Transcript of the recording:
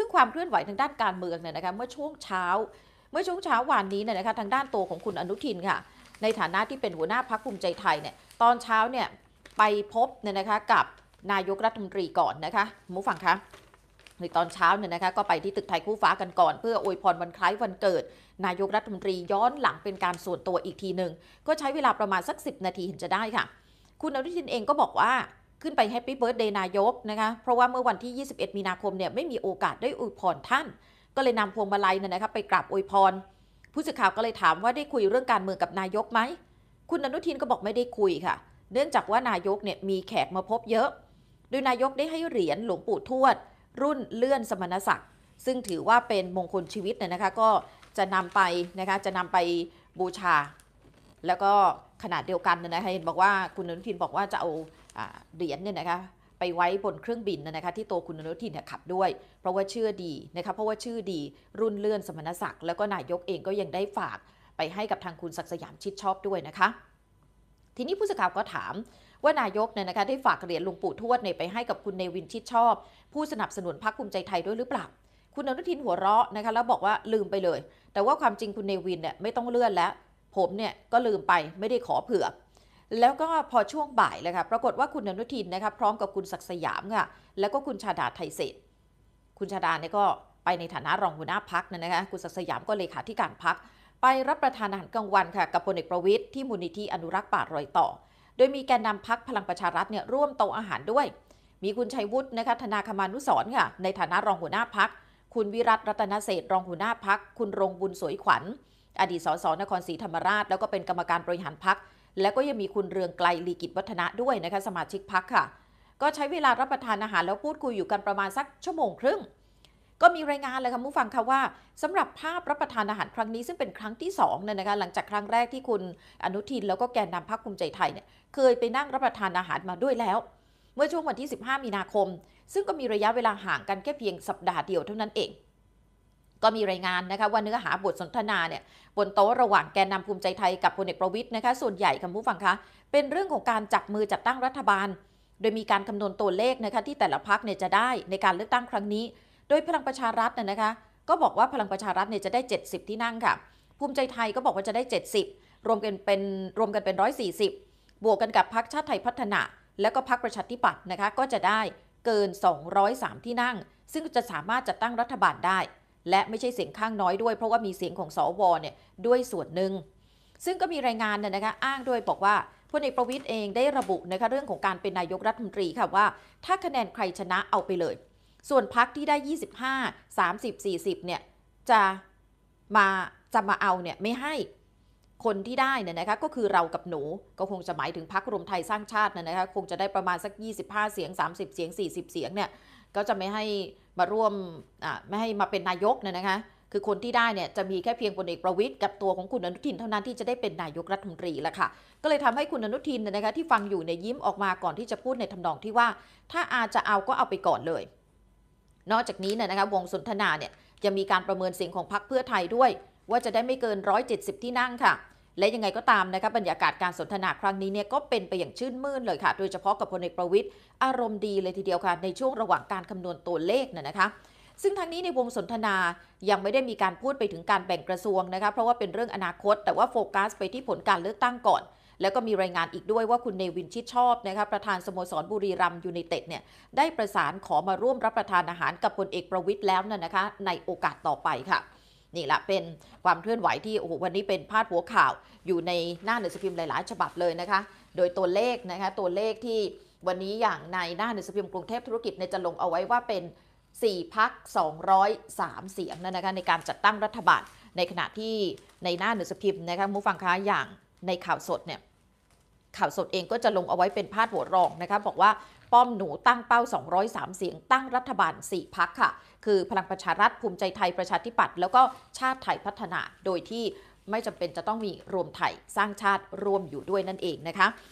ซึ่งความเคลื่อนไหวทางด้านการเมืองเนี่ยนะคะเมื่อช่วงเช้า เมื่อช่วงเช้าวานนี้เนี่ยนะคะทางด้านตัวของคุณอนุทินค่ะ ในฐานะที่เป็นหัวหน้าพรรคภูมิใจไทยเนี่ยตอนเช้าเนี่ยไปพบเนี่ยนะคะกับนายกรัฐมนตรีก่อนนะคะมูฟังคะในตอนเช้าเนี่ยนะคะก็ไปที่ตึกไทยคู่ฟ้ากันก่อนเพื่ออวยพรวันคล้ายวันเกิด นายกรัฐมนตรีย้อนหลังเป็นการส่วนตัวอีกทีหนึ่งก็ใช้เวลาประมาณสัก10นาทีเห็นจะได้ค่ะ คุณอนุทินเองก็บอกว่าขึ้นไปแฮปปี้เบิร์ดเดย์นายก นะคะ เพราะว่าเมื่อวันที่ 21 มีนาคมเนี่ยไม่มีโอกาสได้อวยพรท่าน ก็เลยนำพวงมาลัยเนี่ยนะคะไปกราบอวยพร ผู้สื่อข่าวก็เลยถามว่าได้คุยเรื่องการเมืองกับนายกไหม คุณอนุทินก็บอกไม่ได้คุยค่ะ เนื่องจากว่านายกเนี่ยมีแขกมาพบเยอะ โดยนายกได้ให้เหรียญหลวงปู่ทวด รุ่นเลื่อนสมณศักดิ์ ซึ่งถือว่าเป็นมงคลชีวิตเนี่ยนะคะก็จะนำไปนะคะจะนำไปบูชา แล้วก็ขนาดเดียวกันนะคะเห็นบอกว่าคุณอนุทินบอกว่าจะเอาเหรียญเนี่ยนะคะไปไว้บนเครื่องบินนะคะที่โตคุณอนุทินเนี่ยขับด้วย เพราะว่าเชื่อดีนะคะเพราะว่าชื่อดีรุ่นเลื่อนสมณศักดิ์แล้วก็นายกเองก็ยังได้ฝากไปให้กับทางคุณศักดิ์สยามชิดชอบด้วยนะคะ ทีนี้ผู้สื่อข่าวก็ถาม ว่านายกเนี่ยนะคะได้ฝากเหรียญลุงปู่ทวดเนี่ยไปให้กับคุณเนวินชิดชอบ ผู้สนับสนุนพรรคภูมิใจไทยด้วยหรือเปล่าคุณอนุทินหัวเราะนะคะแล้วบอกว่าลืมไปเลย แต่ว่าความจริงคุณเนวินเนี่ยไม่ต้องเลื่อนแล้วผมเนี่ยก็ลืมไปไม่ได้ขอเผื่อแล้วก็พอช่วงบ่ายเลยค่ะปรากฏว่าคุณอนุทินนะคะพร้อมกับคุณศักสยามค่ะแล้วก็คุณชาดาไทยเศษ คุณชาดาเนี่ยก็ไปในฐานะรองหัวหน้าพักนะนะคะ คุณศักสยามก็เลขาธิการพัก ไปรับประทานอาหารกลางวันค่ะกับพลเอกประวิทย์ที่มูลนิธิอนุรักษ์ป่ารอยต่อ โดยมีแกนนำพักพลังประชารัฐเนี่ยร่วมโต๊ะอาหารด้วย มีคุณชัยวุฒินะคะธนาคมานุสรค่ะในฐานะรองหัวหน้าพัก คุณวิรัตรัตนเศษรองหัวหน้าพัก คุณรงบุญสวยขวัญ อดีตสสนครศรีธรรมราช แล้วก็เป็นกรรมการบริหารพักและก็ยังมีคุณเรืองไกลลีกิจวัฒนะด้วยนะคะสมาชิกพักค่ะ ก็ใช้เวลารับประทานอาหารแล้วพูดคุยอยู่กันประมาณสักชั่วโมงครึ่งก็มีรายงานเลยค่ะผู้ฟังค่ะว่า สำหรับภาพรับประทานอาหารครั้งนี้ซึ่งเป็นครั้งที่2เนี่ยนะคะหลังจากครั้งแรกที่คุณอนุทินแล้วก็แกนนำพรรคภูมิใจไทยเนี่ยเคยไปนั่งรับประทานอาหารมาด้วยแล้ว เมื่อช่วงวันที่ 15 มีนาคม ซึ่งก็มีระยะเวลาห่างกันแค่เพียงสัปดาห์เดียวเท่านั้นเองก็มีรายงานนะคะว่าเนื้อหาบทสนทนาเนี่ยบนโต๊ะระหว่างแกนนาภูมิใจไทยกับพลเอกประวิทย์นะคะส่วนใหญ่คุณผู้ฟังคะ เป็นเรื่องของการจับมือจัดตั้งรัฐบาล โดยมีการคำนวณตัวเลขนะคะที่แต่ละพักเนี่ยจะได้ในการเลือกตั้งครั้งนี้ โดยพลังประชารัฐน่ยนะคะก็บอกว่าพลังประชารัฐเนี่ยจะได้ 70 ที่นั่งค่ะ ภูมิใจไทยก็บอกว่าจะได้ 70 รวมกันเป็นรวมกันเป็น140 บวกกันกับพักชาติไทยพัฒนา และก็พักประชาธิปัตย์นะคะก็จะได้เกิน 203 ที่นั่ง ซึ่งจะสามารถจัดตั้งรัฐบาลได้และไม่ใช่เสียงข้างน้อยด้วย เพราะว่ามีเสียงของสวเนี่ยด้วยส่วนหนึ่ง ซึ่งก็มีรายงานนนะคะอ้างด้วยบอกว่าพลเอกประวิตยเองได้ระบุนะคะเรื่องของการเป็นนายกรัฐมนตรีค่ะว่าถ้าคะแนนใครชนะเอาไปเลย ส่วนพักที่ได้ 25 30 40เนี่ยจะมาจะมาเอาเนี่ยไม่ให้คนที่ได้เนี่ยนะคะก็คือเรากับหนูก็คงจะหมายถึงพักรวมไทยสร้างชาตินะนะคะคงจะได้ประมาณสัก 25 เสียง 30 เสียง 40 เสียงเนี่ยก็จะไม่ให้มาร่วมไม่ให้มาเป็นนายกเนี่ยนะคะ คือคนที่ได้เนี่ยจะมีแค่เพียงพลเอกประวิทย์กับตัวของคุณอนุทินเท่านั้นที่จะได้เป็นนายกรัฐมนตรีและค่ะ ก็เลยทำให้คุณอนุทินนะคะที่ฟังอยู่เนี่ยยิ้มออกมาก่อนที่จะพูดในทำนองที่ว่าถ้าอาจะเอาก็เอาไปก่อนเลย นอกจากนี้เนี่ยนะคะวงสนทนาเนี่ยจะมีการประเมินเสียงของพรรคเพื่อไทยด้วยว่าจะได้ไม่เกิน 170 ที่นั่งค่ะและยังไงก็ตามนะคะบรรยากาศการสนทนาครั้งนี้เนี่ยก็เป็นไปอย่างชื่นมื่นเลยค่ะ โดยเฉพาะกับพลเอกประวิทย์อารมณ์ดีเลยทีเดียวค่ะ ในช่วงระหว่างการคำนวณตัวเลขน่ยนะคะ ซึ่งทางนี้ในวงสนทนายังไม่ได้มีการพูดไปถึงการแบ่งกระทรวงนะคะเพราะว่าเป็นเรื่องอนาคต แต่ว่าโฟกัส ไปที่ผลการเลือกตั้งก่อน แล้วก็มีรายงานอีกด้วยว่าคุณเนวินชิดชอบนะคะประธานสโมสรบุรีรัมยูไนเต็ดเนี่ยได้ประสานขอมาร่วมรับประทานอาหารกับพลเอกประวิทย์แล้วนะคะในโอกาสต่อไปค่ะนี่แหละเป็นความเคลื่อนไหวที่โอ้โหวันนี้เป็นพาดหัวข่าวอยู่ในหน้าหนังสือพิมพ์หลาย ๆ ฉบับเลยนะคะโดยตัวเลขนะคะตัวเลขที่วันนี้อย่างในหน้าหนังสือพิมพ์กรุงเทพธุรกิจในจะลงเอาไว้ว่าเป็น4พัก203เสียงนั่นนะคะในการจัดตั้งรัฐบาลในขณะที่ในหน้าหนังสือพิมพ์นะคะมูฟังค้าอย่างในข่าวสดเนี่ยข่าวสดเองก็จะลงเอาไว้เป็นพาดหัวรองนะคะบอกว่าป้อมหนูตั้งเป้า 203 เสียง ตั้งรัฐบาล 4 พักค่ะ คือพลังประชารัฐภูมิใจไทยประชาธิปัตย์แล้วก็ชาติไทยพัฒนา โดยที่ไม่จำเป็นจะต้องมีรวมไทย สร้างชาติร่วมอยู่ด้วยนั่นเองนะคะ